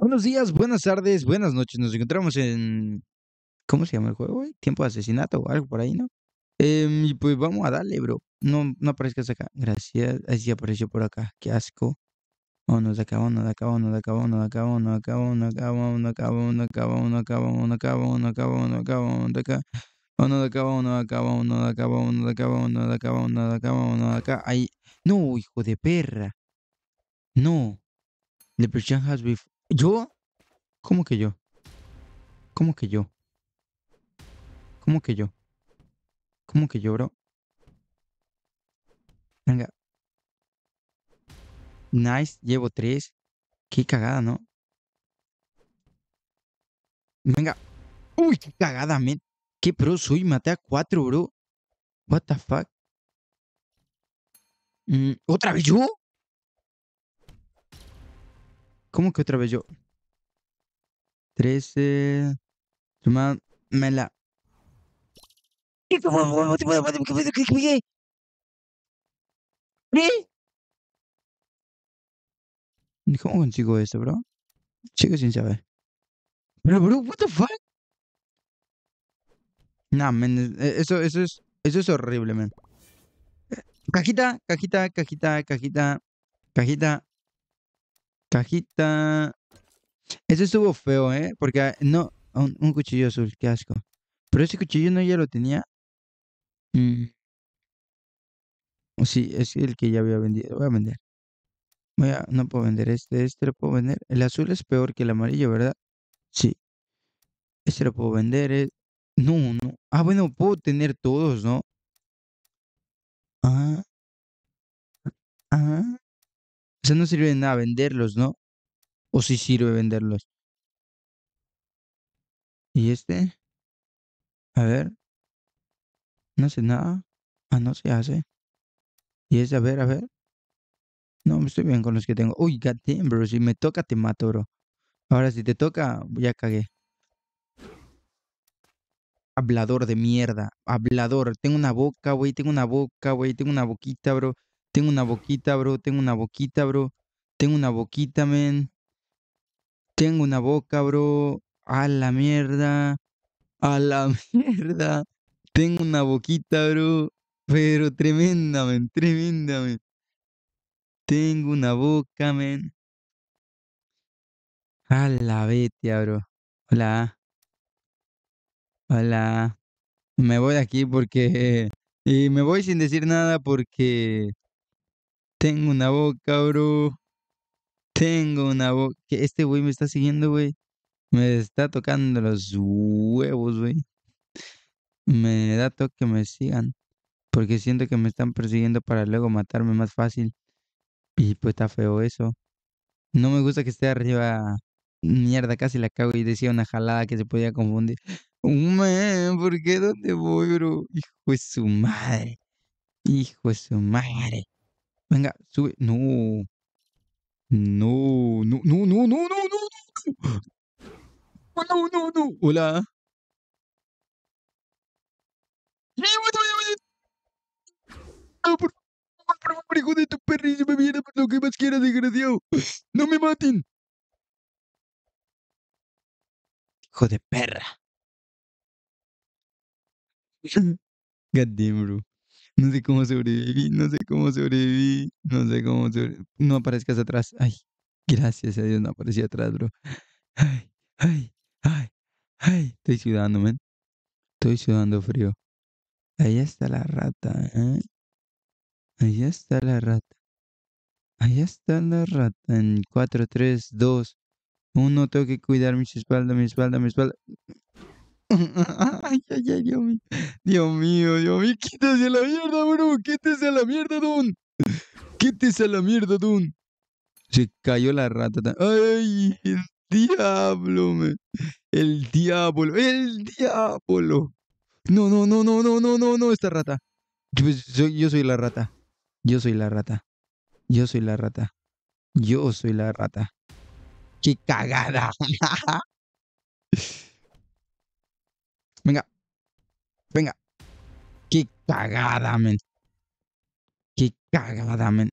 Buenos días, buenas tardes, buenas noches. Nos encontramos en. ¿Cómo se llama el juego, Tiempo de asesinato o algo por ahí, ¿no? y pues vamos a darle, bro. No, no aparezcas acá. Gracias. Ahí sí apareció por acá. Qué asco. Uno de acá, acá, uno de acá, uno de acá, uno de acá, uno de acá, uno de acá, uno de acá, uno de acá, uno de acá, uno de acá, uno de acá, uno de acá. Uno de acá, uno de acá, acá, uno acá, No, hijo de perra. No. The Persian has been ¿Yo? ¿Cómo que yo? ¿Cómo que yo? ¿Cómo que yo? ¿Cómo que yo, bro? Venga. Nice, llevo tres. Qué cagada, ¿no? Venga. Uy, qué cagada, men. Qué pro soy, maté a cuatro, bro. What the fuck. Mm, ¿Otra vez yo? ¿Cómo que otra vez yo? 13. Mela. ¿Qué? ¿Cómo consigo eso, bro? Sigo sin saber. Pero, bro, what the fuck? Nah, men, eh, eso, eso es, eso es horrible, men. Cajita, cajita, cajita, cajita, cajita. Cajita. ese estuvo feo, ¿eh? Porque ah, no... Un, cuchillo azul, qué asco. Pero ese cuchillo no ya lo tenía. o mm. Sí, es el que ya había vendido. Voy a vender. Voy a, no puedo vender este, este lo puedo vender. El azul es peor que el amarillo, ¿verdad? Sí. Este lo puedo vender. Eh. No, no. Ah, bueno, puedo tener todos, ¿no? Ah. Ah. O sea, no sirve de nada venderlos, ¿no? O sí sirve venderlos. ¿Y este? A ver. No hace nada. Ah, no se hace. Y este, a ver, a ver. No, me estoy bien con los que tengo. Uy, damn, bro. Si me toca, te mato, bro. Ahora, si te toca, ya cagué. Hablador de mierda. Hablador. Tengo una boca, güey. Tengo una boca, güey. Tengo una boquita, bro. Tengo una boquita, bro. Tengo una boquita, bro. Tengo una boquita, men. Tengo una boca, bro. A la mierda. A la mierda. Tengo una boquita, bro. Pero tremenda, men. Tremenda, men. Tengo una boca, men. A la bestia, bro. Hola. Hola. Me voy de aquí porque... y me voy sin decir nada porque tengo una boca, bro. Tengo una boca. Este güey me está siguiendo, güey. Me está tocando los huevos, güey. Me da toque que me sigan. Porque siento que me están persiguiendo para luego matarme más fácil. Y pues está feo eso. No me gusta que esté arriba. Mierda, casi la cago y decía una jalada que se podía confundir. Man, ¿por qué dónde voy, bro? Hijo de su madre. Hijo de su madre. Venga, sube. No. No, no, no, no, no, no, no. Ah, no, no, no. Hola. No, por favor, por favor, hijo de tu me viene por lo que más quieras, desgraciado. No me maten. Hijo de perra. God damn, bro. No sé cómo sobreviví, no sé cómo sobreviví, no sé cómo sobreviví. No aparezcas atrás. Ay, gracias a Dios no aparecí atrás, bro. Ay, ay, ay, ay. Estoy sudando, man. Estoy sudando frío. Ahí está la rata, ¿eh? Allá está la rata. Ahí está la rata. En 4, 3, 2, 1. Tengo que cuidar mi espalda, mi espalda, mi espalda. Ay, ay, ay, Dios mío. Dios mío, Dios mío. Quítese a la mierda, bro. Quítese a la mierda, Don. Quítese a la mierda, Don. Se cayó la rata. Ay, el diablo, me. El diablo, el diablo. No, no, no, no, no, no, no, no, esta rata. Yo pues, soy, yo soy la rata. Yo soy la rata. Yo soy la rata. Yo soy la rata. ¡Qué cagada! Venga. Venga. Qué cagada, men. Qué cagada, men.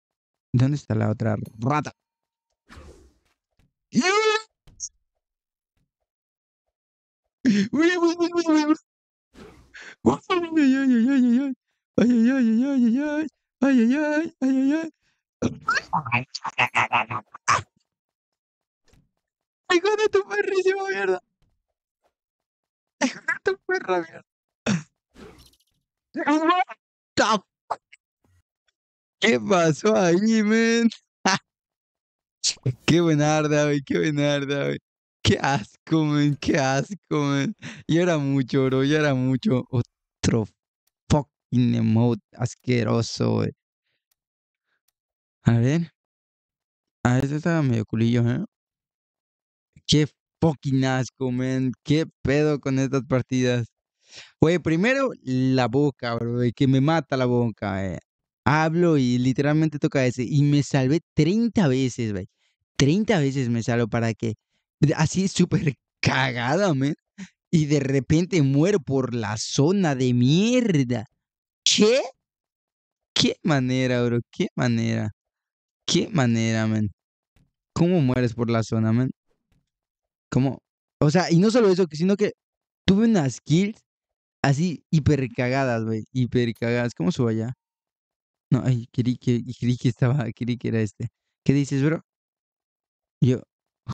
¿Dónde está la otra rata? ay, ay! ¡Ay, ay, ay! ¡Ay, ay, ay! ay ay ay Ay, de tu perrísimo, mierda. Esto fue pues, ¿Qué pasó ahí, men? Qué arda, güey, qué arda, güey. Qué asco, men, qué asco, men. Y era mucho, bro, Y era mucho. Otro fucking emote asqueroso, güey. A ver. A ah, ver, estaba medio culillo, ¿eh? Qué ¡Poquinasco, man. ¿Qué pedo con estas partidas? Oye, primero la boca, bro, que me mata la boca. Eh. Hablo y literalmente toca ese. Y me salvé 30 veces, güey. 30 veces me salvo para que. Así súper cagada, man. Y de repente muero por la zona de mierda. ¿Qué? ¿Qué manera, bro? ¿Qué manera? ¿Qué manera, man? ¿Cómo mueres por la zona, man? Como, o sea, y no solo eso, sino que tuve unas kills así hiper cagadas, wey, Hiper cagadas. ¿Cómo subo allá? No, ay, creí que, estaba, creí que era este. ¿Qué dices, bro? Yo,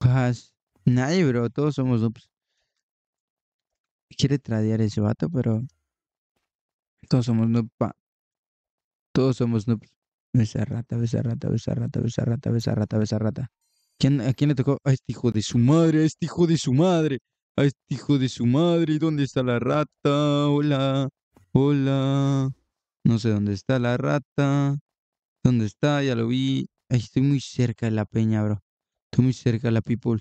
has, nadie, bro, todos somos noobs. Quiere tradear ese vato, pero todos somos noobs, Todos somos noobs. besar rata, besa rata, besar rata, besar rata, besa rata, besa rata. ¿A quién le tocó? A este hijo de su madre, a este hijo de su madre, a este hijo de su madre. ¿Dónde está la rata? Hola, hola. No sé dónde está la rata. ¿Dónde está? Ya lo vi. estoy muy cerca de la peña, bro. Estoy muy cerca de la people.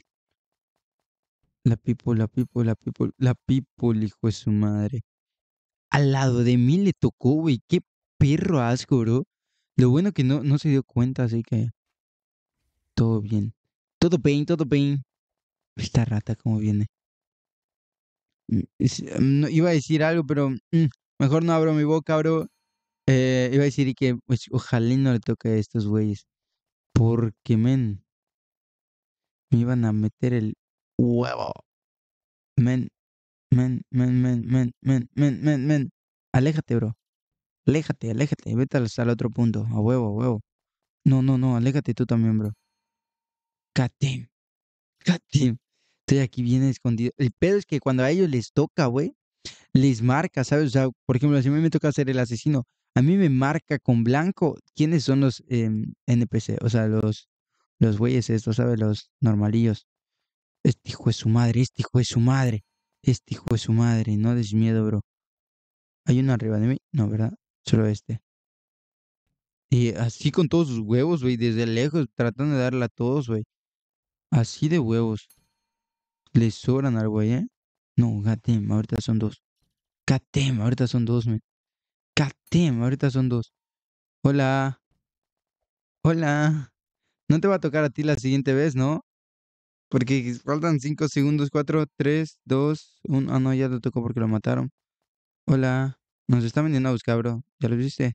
La people, la people, la people, la people, hijo de su madre. Al lado de mí le tocó, güey. Qué perro asco, bro. Lo bueno que no se dio cuenta, así que todo bien. Todo pain, todo pein. Esta rata, como viene. Mm, mm, iba a decir algo, pero mm, mejor no abro mi boca, bro. Eh, iba a decir que pues, ojalá no le toque a estos güeyes. Porque, men, me iban a meter el huevo. Men, men, men, men, men, men, men, men, men. Aléjate, bro. Aléjate, aléjate. Vete al, otro punto. A huevo, a huevo. No, no, no. Aléjate tú también, bro. Katim, Katim, Estoy aquí bien escondido. El pedo es que cuando a ellos les toca, güey, les marca, ¿sabes? O sea, por ejemplo, si a mí me toca ser el asesino, a mí me marca con blanco quiénes son los em, NPC, o sea, los, los güeyes estos, ¿sabes? Los normalillos. Este hijo es su madre, este hijo es su madre, este hijo es su madre, no des miedo, bro. ¿Hay uno arriba de mí? No, ¿verdad? Solo este. Y así con todos sus huevos, güey, desde lejos, tratando de darle a todos, güey. Así de huevos. Le sobran algo güey, ¿eh? No, Gatem, ahorita son dos. Gatem, ahorita son dos, men. Gatem, ahorita son dos. Hola. Hola. No te va a tocar a ti la siguiente vez, ¿no? Porque faltan cinco segundos, cuatro, tres, dos, uno. Ah, no, ya te tocó porque lo mataron. Hola. Nos están vendiendo a buscar, bro. ¿Ya lo viste?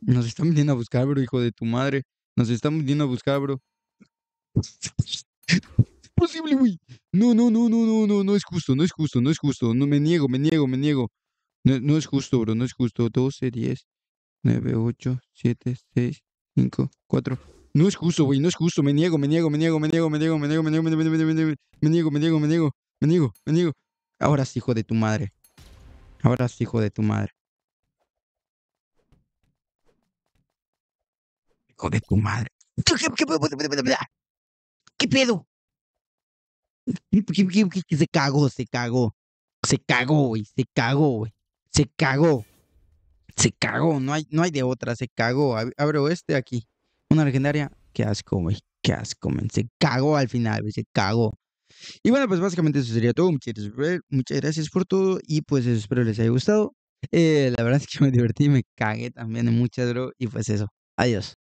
Nos están vendiendo a buscar, bro, hijo de tu madre. Nos están vendiendo a buscar, bro. Imposible, güey. No, no, no, no, no, no, no es justo, no es justo, no es justo. No, me niego, me niego, me niego. No, no es justo, bro, no es justo. 12, 10, 9, 8, 7, 6, 5, 4. No es justo, güey, no es justo. Me niego, me niego, me niego, me niego, me niego, me niego, me niego, me niego, me niego, me niego, me niego, me niego, me niego, me niego, me niego. Ahora sí, hijo de tu madre. Ahora sí, hijo de tu madre. Hijo de tu madre. ¿Qué pedo? Pues, se cagó, se cagó. Se cagó, güey. Se cagó, güey. Se cagó. Se cagó. No hay, no hay de otra. Se cagó. Abro este aquí. Una legendaria. Qué asco, güey. Qué asco, Se cagó al final, güey. Se cagó. Y bueno, pues básicamente eso sería todo. Muchas, muchas gracias por todo. Y pues eso, espero les haya gustado. Eh, la verdad es que me divertí, me cagué también en mucha droga. Y pues eso. Adiós.